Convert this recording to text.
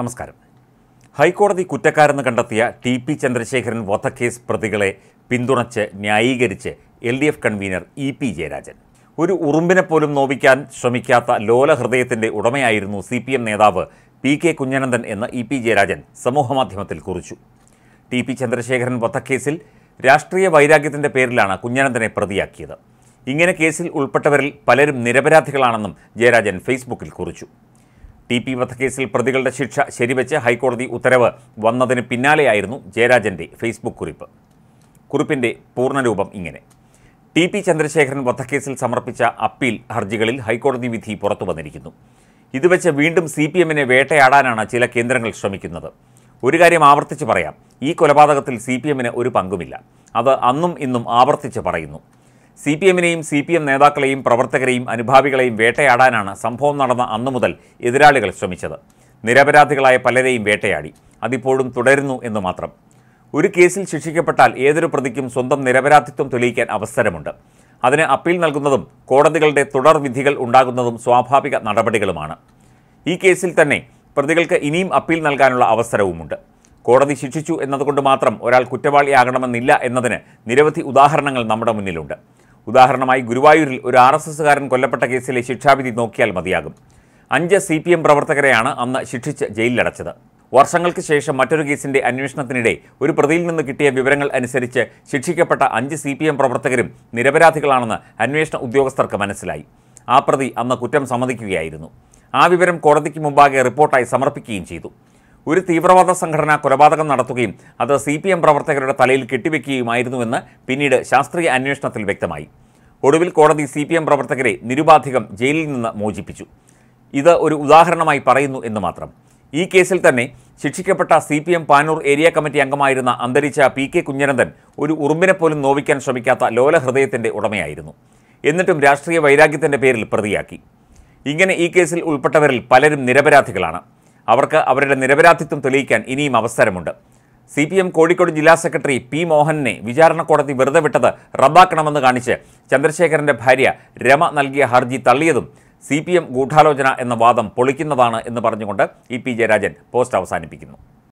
നമസ്കാരം ഹൈക്കോടതി കുറ്റക്കാരെന്ന് കണ്ടെത്തിയ ടി പി ചന്ദ്രശേഖരൻ വധക്കേസ് പ്രതികളെ പിന്തുണച്ച് ന്യായീകരിച്ച് L D F convener E P Jayarajan ഒരു ഉറുമ്പിനെ പോലും നോവിക്കാൻ ശ്രമിക്കാത്ത ലോലഹൃദയത്തിൻ്റെ ഉടമയായിരുന്നു സി പി എം നേതാവ് പി കെ കുഞ്ഞനന്ദൻ എന്ന് ഇ പി ജയരാജൻ സമൂഹമാധ്യമത്തിൽ കുറിച്ചു ടി പി ചന്ദ്രശേഖരൻ വധക്കേസിൽ രാഷ്ട്രീയ വൈരാഗ്യത്തിൻ്റെ പേരിലാണ് കുഞ്ഞനന്ദനെ പ്രതിയാക്കിയത് ഇങ്ങനെ കേസിൽ ഉൾപ്പെട്ടവരിൽ പലരും നിരപരാധികളാണെന്നും ജയരാജൻ ഫേസ്ബുക്കിൽ കുറിച്ചു ടി പി വധക്കേസിൽ പ്രതികളുടെ ശിക്ഷ ശരിവെച്ച് ഹൈക്കോടതി ഉത്തരവ് വന്നതിന് പിന്നാലെയായിരുന്നു ജയരാജൻ്റെ ഫേസ്ബുക്ക് കുറിപ്പ് കുറിപ്പിൻ്റെ പൂർണ്ണരൂപം ഇങ്ങനെ ടി പി ചന്ദ്രശേഖരൻ വധക്കേസിൽ സമർപ്പിച്ച അപ്പീൽ ഹർജികളിൽ ഹൈക്കോടതി വിധി പുറത്തു വന്നിരിക്കുന്നു ഇതുവെച്ച് വീണ്ടും സി പി എമ്മിനെ വേട്ടയാടാനാണ് ചില കേന്ദ്രങ്ങൾ ശ്രമിക്കുന്നത് ഒരു കാര്യം ആവർത്തിച്ച് പറയാം ഈ കൊലപാതകത്തിൽ സി പി എമ്മിന് ഒരു പങ്കുമില്ല അത് അന്നും ഇന്നും ആവർത്തിച്ച് പറയുന്നു സി പി എമ്മിനെയും സി പി എം നേതാക്കളെയും പ്രവർത്തകരെയും അനുഭാവികളെയും വേട്ടയാടാനാണ് സംഭവം നടന്ന അന്നു മുതൽ എതിരാളികൾ ശ്രമിച്ചത് നിരപരാധികളായ പലരെയും വേട്ടയാടി അതിപ്പോഴും തുടരുന്നു എന്ന് മാത്രം ഒരു കേസിൽ ശിക്ഷിക്കപ്പെട്ടാൽ ഏതൊരു പ്രതിക്കും സ്വന്തം നിരപരാധിത്വം തെളിയിക്കാൻ അവസരമുണ്ട് അതിന് അപ്പീൽ നൽകുന്നതും കോടതികളുടെ തുടർ വിധികൾ ഉണ്ടാകുന്നതും സ്വാഭാവിക നടപടികളുമാണ് ഈ കേസിൽ തന്നെ പ്രതികൾക്ക് ഇനിയും അപ്പീൽ നൽകാനുള്ള അവസരവുമുണ്ട് കോടതി ശിക്ഷിച്ചു എന്നതുകൊണ്ട് മാത്രം ഒരാൾ കുറ്റവാളിയാകണമെന്നില്ല എന്നതിന് നിരവധി ഉദാഹരണങ്ങൾ നമ്മുടെ മുന്നിലുണ്ട് ഉദാഹരണമായി ഗുരുവായൂരിൽ ഒരു ആർ എസ് എസ്സുകാരൻ കൊല്ലപ്പെട്ട കേസിലെ ശിക്ഷാവിധി നോക്കിയാൽ മതിയാകും അഞ്ച് സി പി എം പ്രവർത്തകരെയാണ് അന്ന് ശിക്ഷിച്ച് ജയിലിലടച്ചത് വർഷങ്ങൾക്ക് ശേഷം മറ്റൊരു കേസിന്റെ അന്വേഷണത്തിനിടെ ഒരു പ്രതിയിൽ നിന്ന് കിട്ടിയ വിവരങ്ങൾ അനുസരിച്ച് ശിക്ഷിക്കപ്പെട്ട അഞ്ച് സി പി എം പ്രവർത്തകരും നിരപരാധികളാണെന്ന് അന്വേഷണ ഉദ്യോഗസ്ഥർക്ക് മനസ്സിലായി ആ പ്രതി അന്ന് കുറ്റം സമ്മതിക്കുകയായിരുന്നു ആ വിവരം കോടതിക്ക് മുമ്പാകെ റിപ്പോർട്ടായി സമർപ്പിക്കുകയും ചെയ്തു ഒരു തീവ്രവാദ സംഘടന കൊലപാതകം നടത്തുകയും അത് സി പി എം പ്രവർത്തകരുടെ തലയിൽ കെട്ടിവെക്കുകയുമായിരുന്നുവെന്ന് പിന്നീട് ശാസ്ത്രീയ അന്വേഷണത്തിൽ വ്യക്തമായി ഒടുവിൽ കോടതി സി പി എം പ്രവർത്തകരെ നിരുപാധികം ജയിലിൽ നിന്ന് മോചിപ്പിച്ചു ഇത് ഒരു ഉദാഹരണമായി പറയുന്നു എന്ന് മാത്രം ഈ കേസിൽ തന്നെ ശിക്ഷിക്കപ്പെട്ട C P M Panoor area committee അംഗമായിരുന്ന അന്തരിച്ച പി കെ കുഞ്ഞനന്ദൻ ഒരു ഉറുമ്പിനെ പോലും നോവിക്കാൻ ശ്രമിക്കാത്ത ലോല ഉടമയായിരുന്നു എന്നിട്ടും രാഷ്ട്രീയ വൈരാഗ്യത്തിൻ്റെ പേരിൽ പ്രതിയാക്കി ഇങ്ങനെ ഈ കേസിൽ ഉൾപ്പെട്ടവരിൽ പലരും നിരപരാധികളാണ് അവർക്ക് അവരുടെ നിരപരാധിത്വം തെളിയിക്കാൻ ഇനിയും അവസരമുണ്ട് സി പി എം കോഴിക്കോട് ജില്ലാ സെക്രട്ടറി പി മോഹനെ വിചാരണ കോടതി വെറുതെ വിട്ടത് റദ്ദാക്കണമെന്ന് കാണിച്ച് ചന്ദ്രശേഖരന്റെ ഭാര്യ രമ നൽകിയ ഹർജി തള്ളിയതും സി പി എം ഗൂഢാലോചന എന്ന വാദം പൊളിക്കുന്നതാണ് എന്ന് പറഞ്ഞുകൊണ്ട് ഇ പി ജയരാജൻ പോസ്റ്റ് അവസാനിപ്പിക്കുന്നു